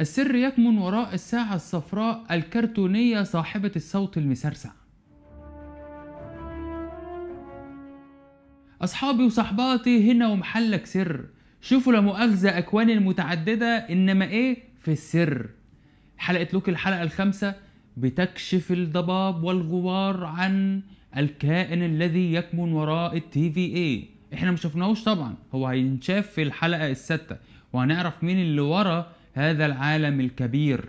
السر يكمن وراء الساعة الصفراء الكرتونية صاحبة الصوت المسرسع أصحابي وصحباتي هنا ومحلك سر شوفوا لا مؤاخذة أكوان المتعددة إنما إيه في السر حلقة لوك الحلقة الخامسة بتكشف الضباب والغبار عن الكائن الذي يكمن وراء التي في اي احنا مشفناهوش طبعا هو هينشاف في الحلقة السادسة وهنعرف مين اللي ورا هذا العالم الكبير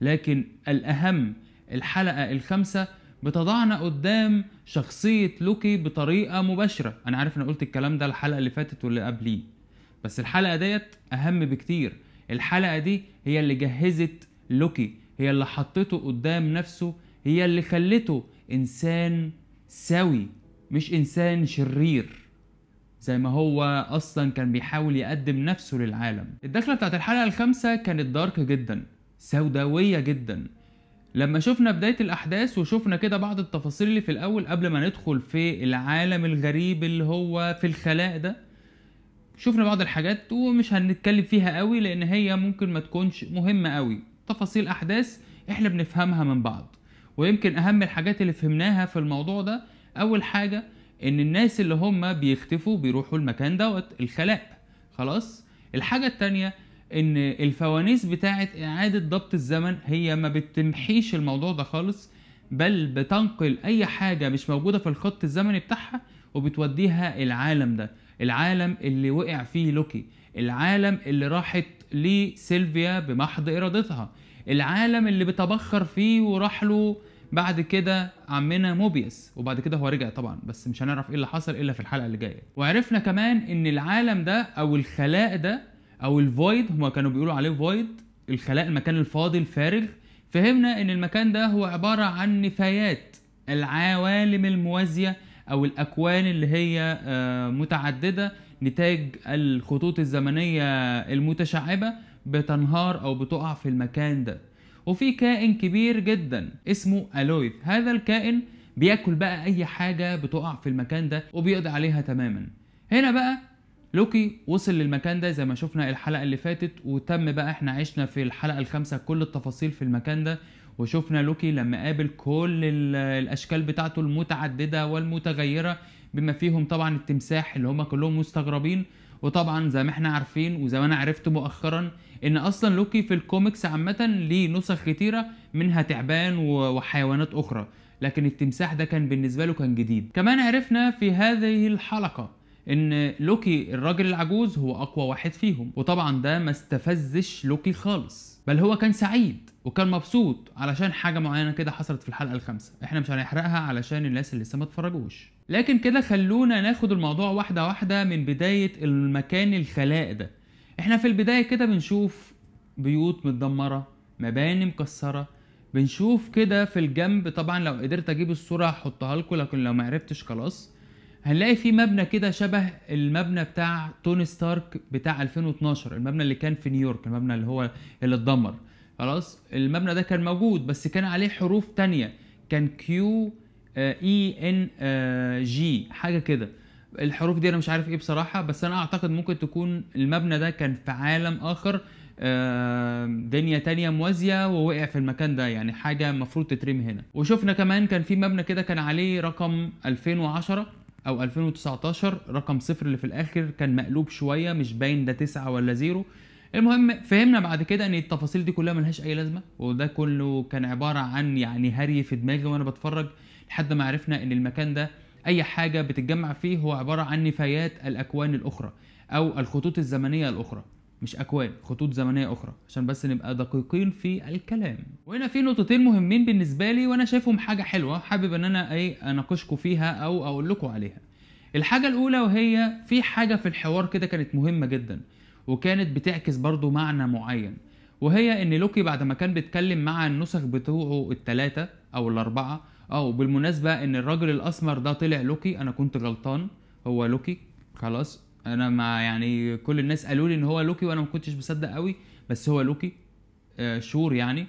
لكن الأهم الحلقة الخامسة بتضعنا قدام شخصية لوكي بطريقة مباشرة أنا عارف أنا قلت الكلام ده الحلقة اللي فاتت واللي قبليه بس الحلقة ديت أهم بكتير الحلقة دي هي اللي جهزت لوكي هي اللي حطته قدام نفسه هي اللي خلته إنسان سوي مش إنسان شرير زي ما هو اصلا كان بيحاول يقدم نفسه للعالم الدخله بتاعت الحلقه الخامسه كانت دارك جدا سوداويه جدا لما شفنا بداية الأحداث وشفنا كده بعض التفاصيل اللي في الأول قبل ما ندخل في العالم الغريب اللي هو في الخلاء ده شفنا بعض الحاجات ومش هنتكلم فيها قوي لأن هي ممكن ما تكونش مهمة قوي تفاصيل أحداث إحنا بنفهمها من بعض ويمكن أهم الحاجات اللي فهمناها في الموضوع ده أول حاجة ان الناس اللي هم بيختفوا بيروحوا المكان دوت الخلاء خلاص الحاجه التانية ان الفوانيس بتاعه اعاده ضبط الزمن هي ما بتمحيش الموضوع ده خالص بل بتنقل اي حاجه مش موجوده في الخط الزمني بتاعها وبتوديها العالم ده العالم اللي وقع فيه لوكي العالم اللي راحت لسيلفيا بمحض ارادتها العالم اللي بتبخر فيه وراح له بعد كده عمنا موبيس وبعد كده هو رجع طبعا بس مش هنعرف ايه اللي حصل الا في الحلقه اللي جايه وعرفنا كمان ان العالم ده او الخلاء ده او الفويد هما كانوا بيقولوا عليه فويد الخلاء المكان الفاضي الفارغ فهمنا ان المكان ده هو عباره عن نفايات العوالم الموازيه او الاكوان اللي هي آه، متعدده نتاج الخطوط الزمنيه المتشعبه بتنهار او بتقع في المكان ده وفي كائن كبير جدا اسمه ألويث هذا الكائن بياكل بقى اي حاجه بتقع في المكان ده وبيقضي عليها تماما هنا بقى لوكي وصل للمكان ده زي ما شفنا الحلقه اللي فاتت وتم بقى احنا عشنا في الحلقه الخامسه كل التفاصيل في المكان ده وشفنا لوكي لما قابل كل الاشكال بتاعته المتعدده والمتغيره بما فيهم طبعا التمساح اللي هم كلهم مستغربين وطبعا زي ما احنا عارفين وزي ما انا عرفت مؤخرا ان اصلا لوكي في الكوميكس عامه ليه نسخ كتيره منها تعبان وحيوانات اخرى لكن التمساح ده كان بالنسبه له كان جديد كمان عرفنا في هذه الحلقه ان لوكي الراجل العجوز هو اقوى واحد فيهم وطبعا ده ما استفزش لوكي خالص بل هو كان سعيد وكان مبسوط علشان حاجه معينه كده حصلت في الحلقه الخامسه احنا مش هنحرقها علشان الناس اللي لسه ما اتفرجوش لكن كده خلونا ناخد الموضوع واحده واحده من بدايه المكان الخلاء ده احنا في البدايه كده بنشوف بيوت متدمره مباني مكسره بنشوف كده في الجنب طبعا لو قدرت اجيب الصوره هحطها لكم لكن لو ما عرفتش خلاص هنلاقي في مبنى كده شبه المبنى بتاع توني ستارك بتاع 2012 المبنى اللي كان في نيويورك المبنى اللي هو اللي اتدمر خلاص المبنى ده كان موجود بس كان عليه حروف تانية كان كيو اي ان جي حاجه كده الحروف دي انا مش عارف ايه بصراحه بس انا اعتقد ممكن تكون المبنى ده كان في عالم اخر دنيا تانية موازية ووقع في المكان ده يعني حاجة المفروض تترمي هنا وشفنا كمان كان في مبنى كده كان عليه رقم 2010 او 2019 رقم صفر اللي في الاخر كان مقلوب شويه مش باين ده تسعة ولا زيرو المهم فهمنا بعد كده ان التفاصيل دي كلها ملهاش اي لازمه وده كله كان عباره عن يعني هري في دماغي وانا بتفرج لحد ما عرفنا ان المكان ده اي حاجه بتتجمع فيه هو عباره عن نفايات الاكوان الاخرى او الخطوط الزمنيه الاخرى مش اكوان خطوط زمنيه اخرى عشان بس نبقى دقيقين في الكلام وهنا في نقطتين مهمين بالنسبه لي وانا شايفهم حاجه حلوه حابب ان انا ايه اناقشكم فيها او اقول لكم عليها الحاجه الاولى وهي في حاجه في الحوار كده كانت مهمه جدا وكانت بتعكس برضو معنى معين وهي ان لوكي بعد ما كان بيتكلم مع النسخ بتوعه التلاتة او الاربعه او بالمناسبه ان الراجل الاسمر ده طلع لوكي انا كنت غلطان هو لوكي خلاص انا ما يعني كل الناس قالوا لي ان هو لوكي وانا ما كنتش مصدق قوي بس هو لوكي آه، شور يعني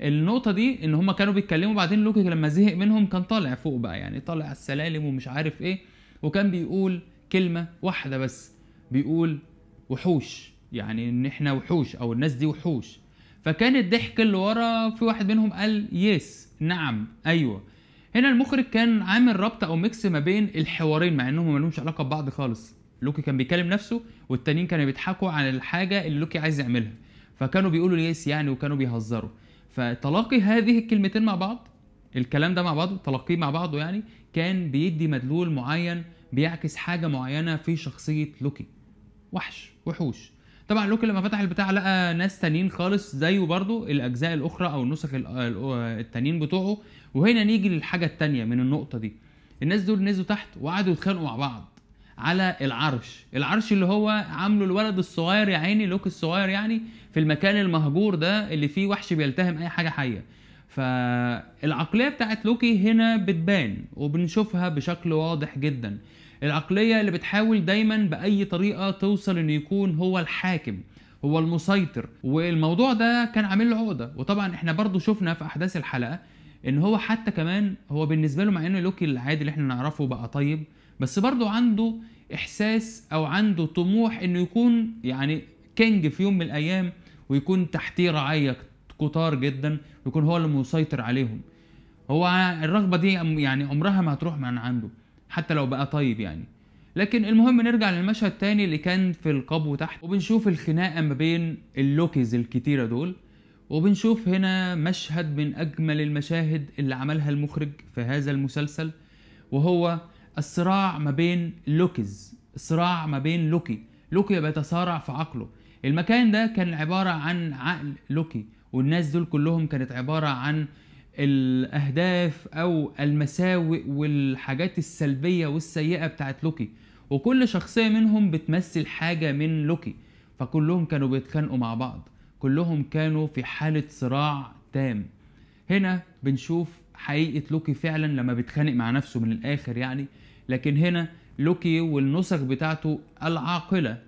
النقطه دي ان هم كانوا بيتكلموا بعدين لوكي لما زهق منهم كان طالع فوق بقى يعني طالع على السلالم ومش عارف ايه وكان بيقول كلمه واحده بس بيقول وحوش يعني ان احنا وحوش او الناس دي وحوش فكان الضحك اللي ورا في واحد منهم قال يس نعم ايوه هنا المخرج كان عامل ربط او ميكس ما بين الحوارين مع انهم ملهمش علاقه ببعض خالص لوكي كان بيكلم نفسه والتانيين كانوا بيضحكوا عن الحاجه اللي لوكي عايز يعملها فكانوا بيقولوا ليس يعني وكانوا بيهزروا فتلاقي هذه الكلمتين مع بعض الكلام ده مع بعضه تلقيه مع بعضه يعني كان بيدي مدلول معين بيعكس حاجه معينه في شخصيه لوكي وحش وحوش طبعا لوكي لما فتح البتاع لقى ناس تانيين خالص زيه برضه الاجزاء الاخرى او النسخ آه، التانيين بتوعه وهنا نيجي للحاجه التانيه من النقطه دي الناس دول نزلوا تحت وقعدوا يتخانقوا مع بعض على العرش العرش اللي هو عامله الولد الصغير يا عيني لوك الصغير يعني في المكان المهجور ده اللي فيه وحش بيلتهم اي حاجه حيه فالعقليه بتاعت لوكي هنا بتبان وبنشوفها بشكل واضح جدا العقليه اللي بتحاول دايما باي طريقه توصل انه يكون هو الحاكم هو المسيطر والموضوع ده كان عامل له عقده وطبعا احنا برضو شفنا في احداث الحلقه ان هو حتى كمان هو بالنسبه له مع ان لوكي العادي اللي احنا نعرفه بقى طيب بس برضه عنده احساس او عنده طموح انه يكون يعني كينج في يوم من الايام ويكون تحتيه رعايه كتار جدا ويكون هو اللي مسيطر عليهم هو الرغبه دي يعني عمرها ما هتروح من عنده حتى لو بقى طيب يعني لكن المهم نرجع للمشهد التاني اللي كان في القبو تحت وبنشوف الخناقه ما بين اللوكيز الكتيره دول وبنشوف هنا مشهد من اجمل المشاهد اللي عملها المخرج في هذا المسلسل وهو الصراع ما بين لوكيز الصراع ما بين لوكي لوكي بيتصارع في عقله المكان ده كان عبارة عن عقل لوكي والناس دول كلهم كانت عبارة عن الأهداف أو المساوئ والحاجات السلبية والسيئة بتاعت لوكي وكل شخصية منهم بتمثل حاجة من لوكي فكلهم كانوا بيتخانقوا مع بعض كلهم كانوا في حالة صراع تام هنا بنشوف حقيقه لوكي فعلا لما بيتخانق مع نفسه من الاخر يعني لكن هنا لوكي والنسخ بتاعته العاقله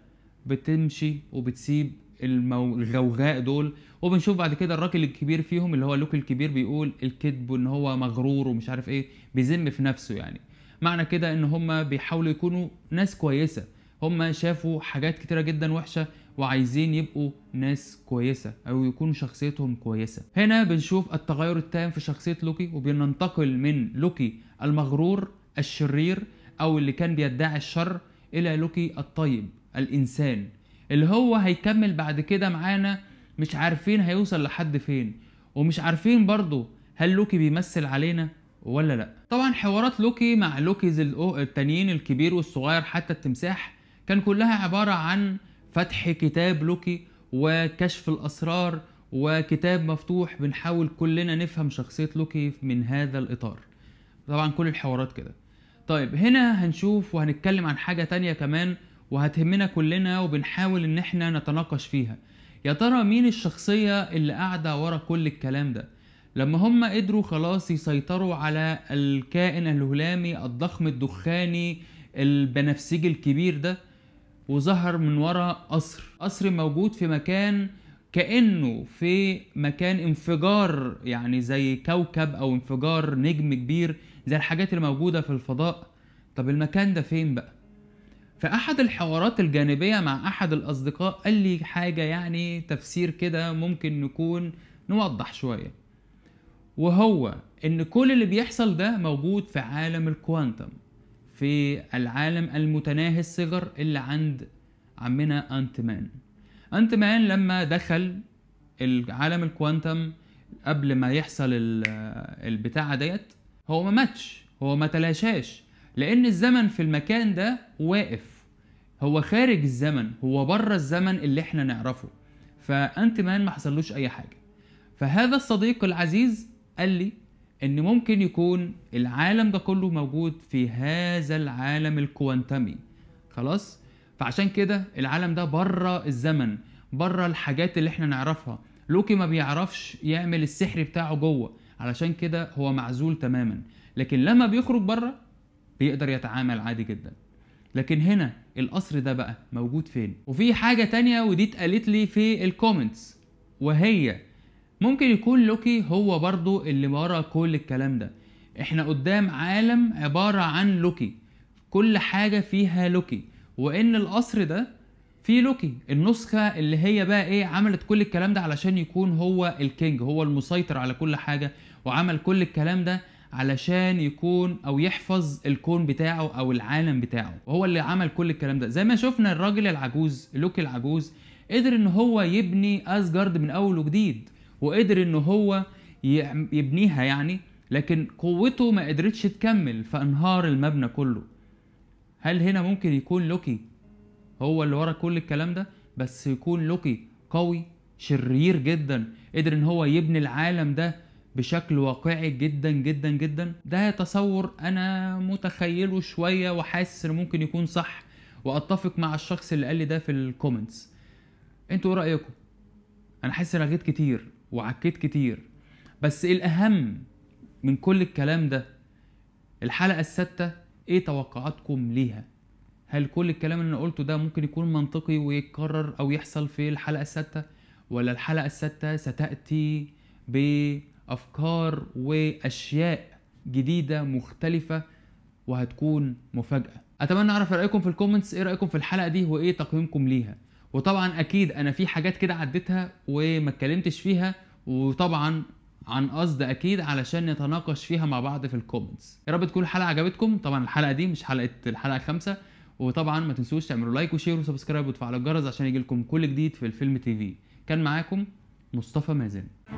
بتمشي وبتسيب الغوغاء دول وبنشوف بعد كده الراجل الكبير فيهم اللي هو لوكي الكبير بيقول الكذب وان هو مغرور ومش عارف ايه بيذم في نفسه يعني معنى كده ان هم بيحاولوا يكونوا ناس كويسه هم شافوا حاجات كتيره جدا وحشه وعايزين يبقوا ناس كويسة أو يكون شخصيتهم كويسة هنا بنشوف التغير التام في شخصية لوكي وبننتقل من لوكي المغرور الشرير أو اللي كان بيدعي الشر إلى لوكي الطيب الإنسان اللي هو هيكمل بعد كده معانا مش عارفين هيوصل لحد فين ومش عارفين برضه هل لوكي بيمثل علينا ولا لا طبعا حوارات لوكي مع لوكيز التانيين الكبير والصغير حتى التمساح كان كلها عبارة عن فتح كتاب لوكي وكشف الأسرار وكتاب مفتوح بنحاول كلنا نفهم شخصية لوكي من هذا الإطار طبعا كل الحوارات كده طيب هنا هنشوف وهنتكلم عن حاجة تانية كمان وهتهمنا كلنا وبنحاول ان احنا نتناقش فيها يا ترى مين الشخصية اللي قاعدة ورا كل الكلام ده لما هم قدروا خلاص يسيطروا على الكائن الهلامي الضخم الدخاني البنفسجي الكبير ده وظهر من ورا قصر قصر موجود في مكان كانه في مكان انفجار يعني زي كوكب او انفجار نجم كبير زي الحاجات الموجوده في الفضاء طب المكان ده فين بقى فاحد الحوارات الجانبيه مع احد الاصدقاء قال لي حاجه يعني تفسير كده ممكن نكون نوضح شويه وهو ان كل اللي بيحصل ده موجود في عالم الكوانتم في العالم المتناهي الصغر اللي عند عمنا انت مان انت مان لما دخل العالم الكوانتم قبل ما يحصل البتاعه ديت هو ما ماتش هو ما تلاشاش لان الزمن في المكان ده واقف هو خارج الزمن هو بره الزمن اللي احنا نعرفه فانت مان ما حصلوش اي حاجه فهذا الصديق العزيز قال لي ان ممكن يكون العالم ده كله موجود في هذا العالم الكوانتمي خلاص فعشان كده العالم ده بره الزمن بره الحاجات اللي احنا نعرفها لوكي ما بيعرفش يعمل السحر بتاعه جوه علشان كده هو معزول تماما لكن لما بيخرج بره بيقدر يتعامل عادي جدا لكن هنا القصر ده بقى موجود فين وفي حاجه تانية ودي اتقالت لي في الكومنتس وهي ممكن يكون لوكي هو برضو اللي ورا كل الكلام ده احنا قدام عالم عبارة عن لوكي كل حاجة فيها لوكي وان القصر ده في لوكي النسخة اللي هي بقى ايه عملت كل الكلام ده علشان يكون هو الكينج هو المسيطر على كل حاجة وعمل كل الكلام ده علشان يكون او يحفظ الكون بتاعه او العالم بتاعه وهو اللي عمل كل الكلام ده زي ما شفنا الراجل العجوز لوكي العجوز قدر ان هو يبني اسجارد من اول وجديد وقدر ان هو يبنيها يعني لكن قوته ما قدرتش تكمل فانهار المبنى كله هل هنا ممكن يكون لوكي هو اللي ورا كل الكلام ده بس يكون لوكي قوي شرير جدا قدر ان هو يبني العالم ده بشكل واقعي جدا جدا جدا ده تصور انا متخيله شوية وحاسس انه ممكن يكون صح واتفق مع الشخص اللي قال لي ده في الكومنتس انتوا ايه رايكم انا حاسس ان كتير وعكيت كتير بس إيه الأهم من كل الكلام ده الحلقة السادسة ايه توقعاتكم ليها هل كل الكلام اللي انا قلته ده ممكن يكون منطقي ويتكرر او يحصل في الحلقة السادسة ولا الحلقة السادسة ستأتي بأفكار وأشياء جديدة مختلفة وهتكون مفاجأة أتمنى أعرف رأيكم في الكومنتس إيه رأيكم في الحلقة دي وإيه تقييمكم ليها وطبعا اكيد انا في حاجات كده عديتها وما اتكلمتش فيها وطبعا عن قصد اكيد علشان نتناقش فيها مع بعض في الكومنتس يا رب تكون الحلقه عجبتكم طبعا الحلقه دي مش حلقه الحلقه الخامسه وطبعا ما تنسوش تعملوا لايك وشير وسبسكرايب وتفعلوا الجرس عشان يجيلكم كل جديد في الفيلم تي في كان معاكم مصطفى مازن